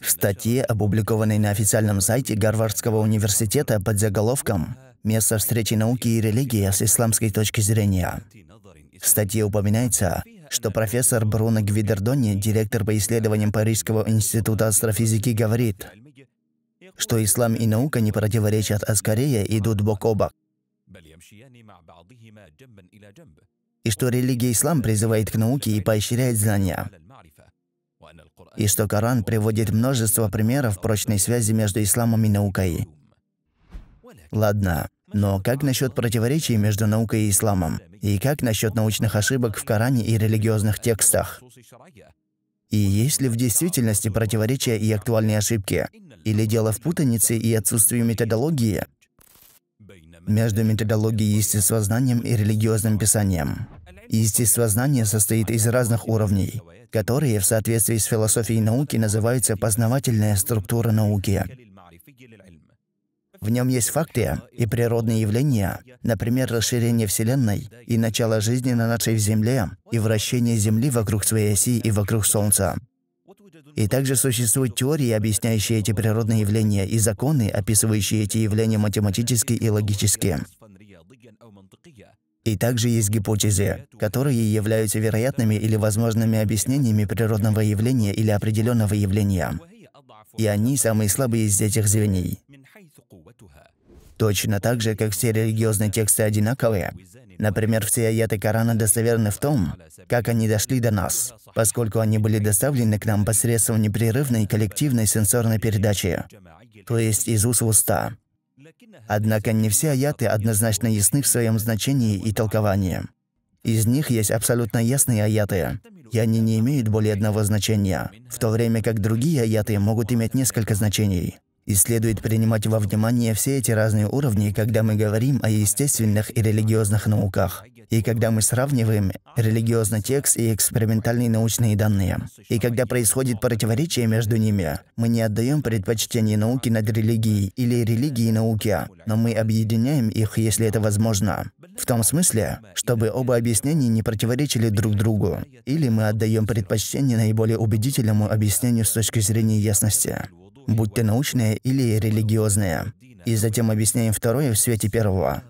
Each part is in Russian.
В статье, опубликованной на официальном сайте Гарвардского университета под заголовком «Место встречи науки и религии с исламской точки зрения», в статье упоминается, что профессор Бруно Гвидердони, директор по исследованиям Парижского института астрофизики, говорит, что ислам и наука не противоречат, а скорее идут бок о бок. И что религия ислам призывает к науке и поощряет знания и что Коран приводит множество примеров прочной связи между исламом и наукой. Ладно, но как насчет противоречий между наукой и исламом? И как насчет научных ошибок в Коране и религиозных текстах? И есть ли в действительности противоречия и актуальные ошибки? Или дело в путанице и отсутствии методологии? Между методологией естествознанием и религиозным писанием. Естествознание состоит из разных уровней, которые в соответствии с философией науки называются познавательная структура науки. В нем есть факты и природные явления, например, расширение Вселенной и начало жизни на нашей Земле и вращение Земли вокруг своей оси и вокруг Солнца. И также существуют теории, объясняющие эти природные явления, и законы, описывающие эти явления математически и логически. И также есть гипотезы, которые являются вероятными или возможными объяснениями природного явления или определенного явления. И они самые слабые из этих звеней. Точно так же, как все религиозные тексты одинаковые. Например, все аяты Корана достоверны в том, как они дошли до нас, поскольку они были доставлены к нам посредством непрерывной коллективной сенсорной передачи, то есть из уст в уста. Однако не все аяты однозначно ясны в своем значении и толковании. Из них есть абсолютно ясные аяты, и они не имеют более одного значения, в то время как другие аяты могут иметь несколько значений. И следует принимать во внимание все эти разные уровни, когда мы говорим о естественных и религиозных науках, и когда мы сравниваем религиозный текст и экспериментальные научные данные. И когда происходит противоречие между ними, мы не отдаем предпочтение науки над религией или религии науке, но мы объединяем их, если это возможно. В том смысле, чтобы оба объяснения не противоречили друг другу, или мы отдаем предпочтение наиболее убедительному объяснению с точки зрения ясности будь то научное или религиозное. И затем объясняем второе в свете первого.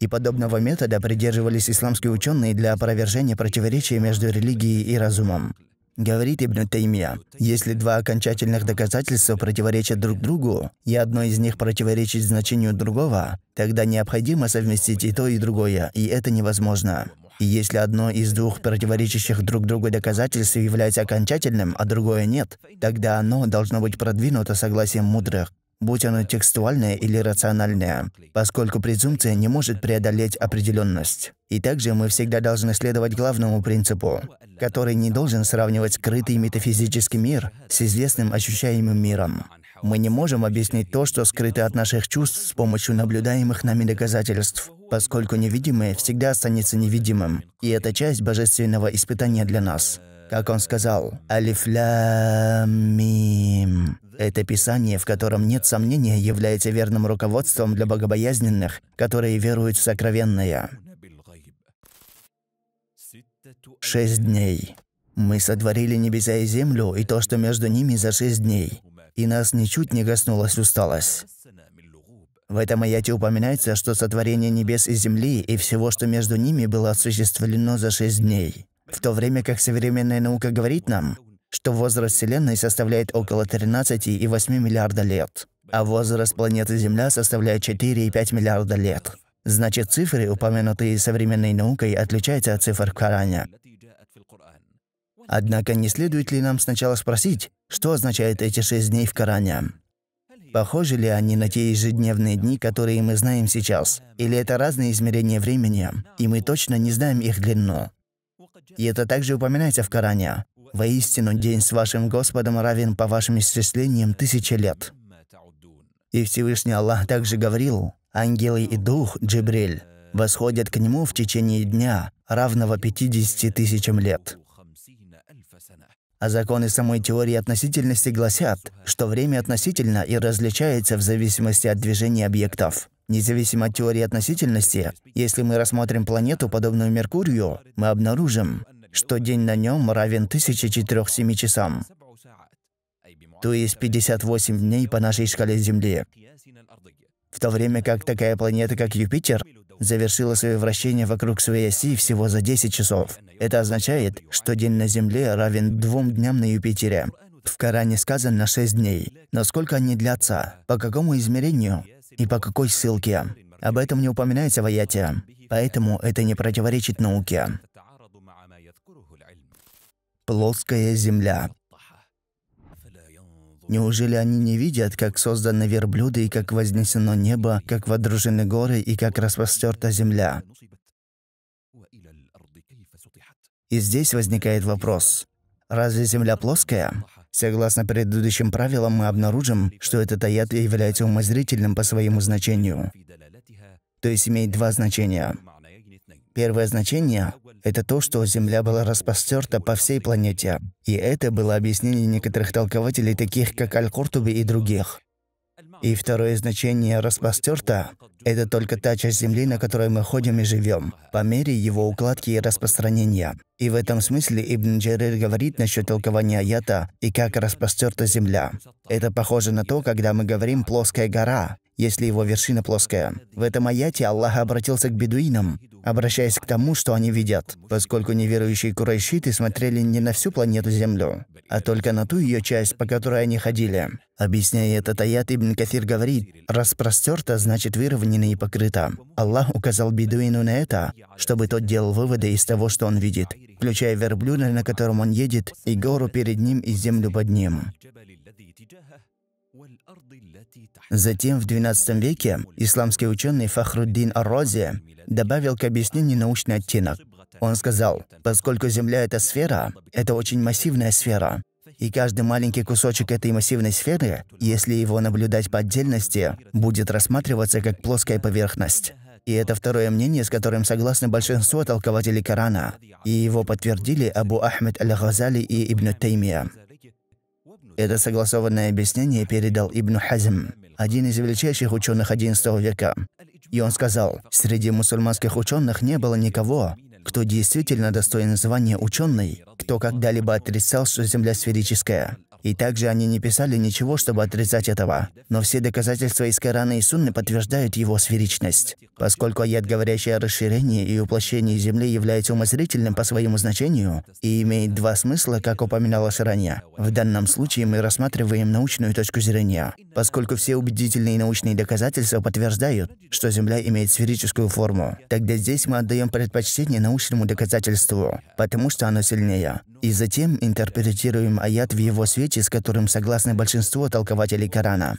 И подобного метода придерживались исламские ученые для опровержения противоречия между религией и разумом. Говорит Ибн Таймия, если два окончательных доказательства противоречат друг другу, и одно из них противоречит значению другого, тогда необходимо совместить и то, и другое, и это невозможно. И если одно из двух противоречащих друг другу доказательств является окончательным, а другое нет, тогда оно должно быть продвинуто согласием мудрых, будь оно текстуальное или рациональное, поскольку презумпция не может преодолеть определенность. И также мы всегда должны следовать главному принципу, который не должен сравнивать скрытый метафизический мир с известным ощущаемым миром. Мы не можем объяснить то, что скрыто от наших чувств с помощью наблюдаемых нами доказательств, поскольку невидимое всегда останется невидимым, и это часть божественного испытания для нас. Как он сказал, «Алифлямим». Это писание, в котором нет сомнения, является верным руководством для богобоязненных, которые веруют в сокровенное. Шесть дней. Мы сотворили небеса и землю, и то, что между ними за шесть дней и нас ничуть не коснулась усталость. В этом аяте упоминается, что сотворение небес и земли и всего, что между ними, было осуществлено за шесть дней. В то время как современная наука говорит нам, что возраст Вселенной составляет около 13,8 миллиарда лет, а возраст планеты Земля составляет 4,5 миллиарда лет. Значит, цифры, упомянутые современной наукой, отличаются от цифр в Коране. Однако не следует ли нам сначала спросить, что означают эти шесть дней в Коране? Похожи ли они на те ежедневные дни, которые мы знаем сейчас? Или это разные измерения времени, и мы точно не знаем их длину? И это также упоминается в Коране. «Воистину, день с вашим Господом равен по вашим исчислениям тысячи лет». И Всевышний Аллах также говорил, «Ангелы и Дух, Джибриль, восходят к Нему в течение дня, равного 50 тысячам лет». А законы самой теории относительности гласят, что время относительно и различается в зависимости от движения объектов. Независимо от теории относительности, если мы рассмотрим планету, подобную Меркурию, мы обнаружим, что день на нем равен 1047 часам, то есть 58 дней по нашей шкале Земли. В то время как такая планета, как Юпитер, завершила свое вращение вокруг своей оси всего за 10 часов. Это означает, что день на Земле равен двум дням на Юпитере. В Коране сказано 6 дней. сколько они длятся? По какому измерению? И по какой ссылке? Об этом не упоминается в аяте. Поэтому это не противоречит науке. Плоская Земля. Неужели они не видят, как созданы верблюды и как вознесено небо, как водружены горы и как распростерта земля? И здесь возникает вопрос. Разве земля плоская? Согласно предыдущим правилам, мы обнаружим, что этот аят является умозрительным по своему значению. То есть имеет два значения. Первое значение — это то, что Земля была распостерта по всей планете. И это было объяснение некоторых толкователей, таких как Аль-Куртуби и других. И второе значение распостерта это только та часть Земли, на которой мы ходим и живем, по мере его укладки и распространения. И в этом смысле Ибн Джерир говорит насчет толкования аята и как распостерта Земля. Это похоже на то, когда мы говорим «плоская гора», если его вершина плоская. В этом аяте Аллах обратился к бедуинам, обращаясь к тому, что они видят, поскольку неверующие курайшиты смотрели не на всю планету Землю, а только на ту ее часть, по которой они ходили. Объясняя этот аят, Ибн Кафир говорит, «Распростерто значит выровнено и покрыто». Аллах указал бедуину на это, чтобы тот делал выводы из того, что он видит, включая верблюда, на котором он едет, и гору перед ним и землю под ним. Затем в XII веке исламский ученый Фахруддин Аррози добавил к объяснению научный оттенок. Он сказал, поскольку Земля — это сфера, это очень массивная сфера, и каждый маленький кусочек этой массивной сферы, если его наблюдать по отдельности, будет рассматриваться как плоская поверхность. И это второе мнение, с которым согласны большинство толкователей Корана, и его подтвердили Абу Ахмед Аль-Газали и Ибн Таймия. Это согласованное объяснение передал Ибн Хазм, один из величайших ученых XI века. И он сказал, среди мусульманских ученых не было никого, кто действительно достоин звания ученый, кто когда-либо отрицал, что Земля сферическая. И также они не писали ничего, чтобы отрицать этого. Но все доказательства из Корана и Сунны подтверждают его сферичность. Поскольку аят, говорящий о расширении и уплощении Земли, является умозрительным по своему значению и имеет два смысла, как упоминалось ранее. В данном случае мы рассматриваем научную точку зрения, поскольку все убедительные научные доказательства подтверждают, что Земля имеет сферическую форму. Тогда здесь мы отдаем предпочтение научному доказательству, потому что оно сильнее. И затем интерпретируем аят в его свете сути, с которым согласно большинство толкователей Корана.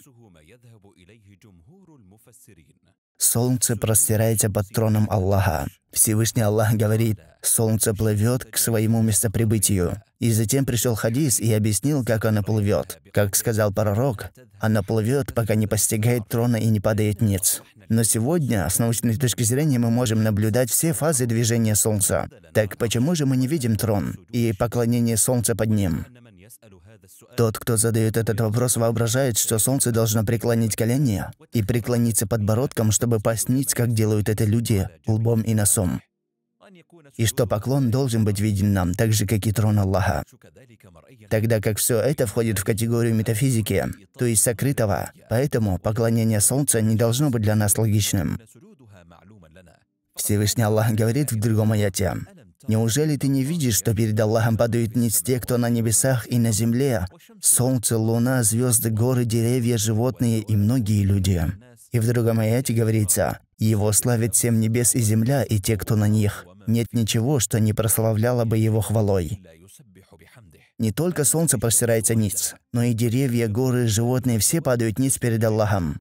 Солнце простирается под троном Аллаха. Всевышний Аллах говорит, солнце плывет к своему местоприбытию. И затем пришел хадис и объяснил, как оно плывет. Как сказал пророк, оно плывет, пока не постигает трона и не падает ниц. Но сегодня, с научной точки зрения, мы можем наблюдать все фазы движения Солнца. Так почему же мы не видим трон и поклонение Солнца под ним? Тот, кто задает этот вопрос, воображает, что солнце должно преклонить колени и преклониться подбородком, чтобы посниться, как делают это люди, лбом и носом. И что поклон должен быть виден нам, так же, как и трон Аллаха. Тогда как все это входит в категорию метафизики, то есть сокрытого, поэтому поклонение солнца не должно быть для нас логичным. Всевышний Аллах говорит в другом аяте, Неужели ты не видишь, что перед Аллахом падают ниц те, кто на небесах и на земле? Солнце, луна, звезды, горы, деревья, животные и многие люди. И в другом аяте говорится, «Его славят всем небес и земля, и те, кто на них. Нет ничего, что не прославляло бы его хвалой». Не только солнце простирается ниц, но и деревья, горы, животные все падают ниц перед Аллахом.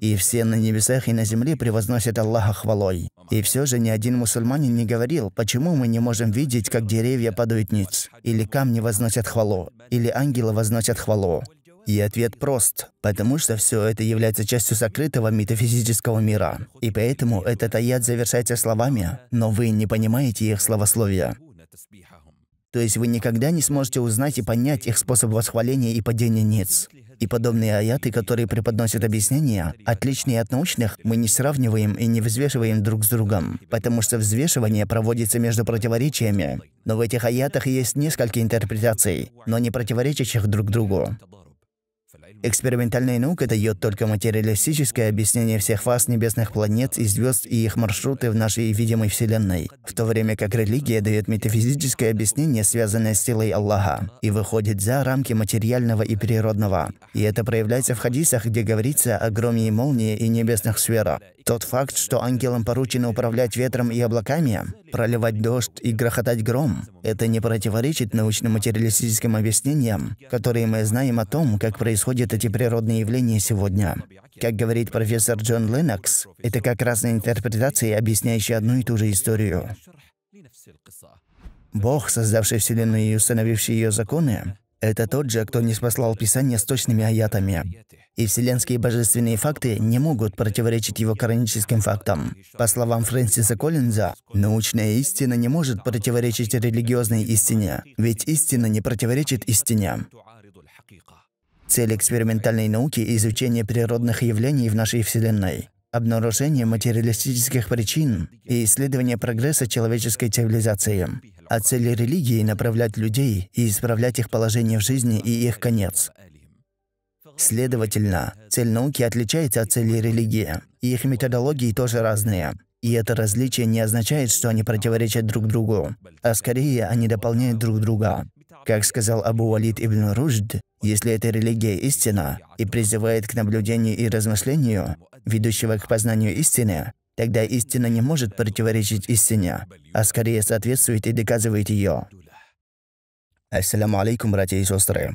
И все на небесах и на земле превозносят Аллаха хвалой. И все же ни один мусульманин не говорил, почему мы не можем видеть, как деревья падают ниц, или камни возносят хвалу, или ангелы возносят хвалу. И ответ прост, потому что все это является частью сокрытого метафизического мира. И поэтому этот аят завершается словами, но вы не понимаете их словословия. То есть вы никогда не сможете узнать и понять их способ восхваления и падения ниц. И подобные аяты, которые преподносят объяснения, отличные от научных, мы не сравниваем и не взвешиваем друг с другом, потому что взвешивание проводится между противоречиями. Но в этих аятах есть несколько интерпретаций, но не противоречащих друг другу. Экспериментальная наука дает только материалистическое объяснение всех фаз небесных планет и звезд и их маршруты в нашей видимой Вселенной, в то время как религия дает метафизическое объяснение, связанное с силой Аллаха, и выходит за рамки материального и природного. И это проявляется в хадисах, где говорится о громе и молнии и небесных сферах. Тот факт, что ангелам поручено управлять ветром и облаками, проливать дождь и грохотать гром, это не противоречит научно-материалистическим объяснениям, которые мы знаем о том, как происходят эти природные явления сегодня. Как говорит профессор Джон Леннокс, это как разные интерпретации, объясняющие одну и ту же историю. Бог, создавший Вселенную и установивший ее законы, это тот же, кто не спаслал Писание с точными аятами и вселенские божественные факты не могут противоречить его каноническим фактам. По словам Фрэнсиса Коллинза, научная истина не может противоречить религиозной истине, ведь истина не противоречит истине. Цель экспериментальной науки – изучение природных явлений в нашей Вселенной, обнаружение материалистических причин и исследование прогресса человеческой цивилизации а цель религии — направлять людей и исправлять их положение в жизни и их конец. Следовательно, цель науки отличается от цели религии, и их методологии тоже разные. И это различие не означает, что они противоречат друг другу, а скорее они дополняют друг друга. Как сказал Абу Валид ибн Ружд, если эта религия истина и призывает к наблюдению и размышлению, ведущего к познанию истины, тогда истина не может противоречить истине, а скорее соответствует и доказывает ее. Ассаламу алейкум, братья и сестры.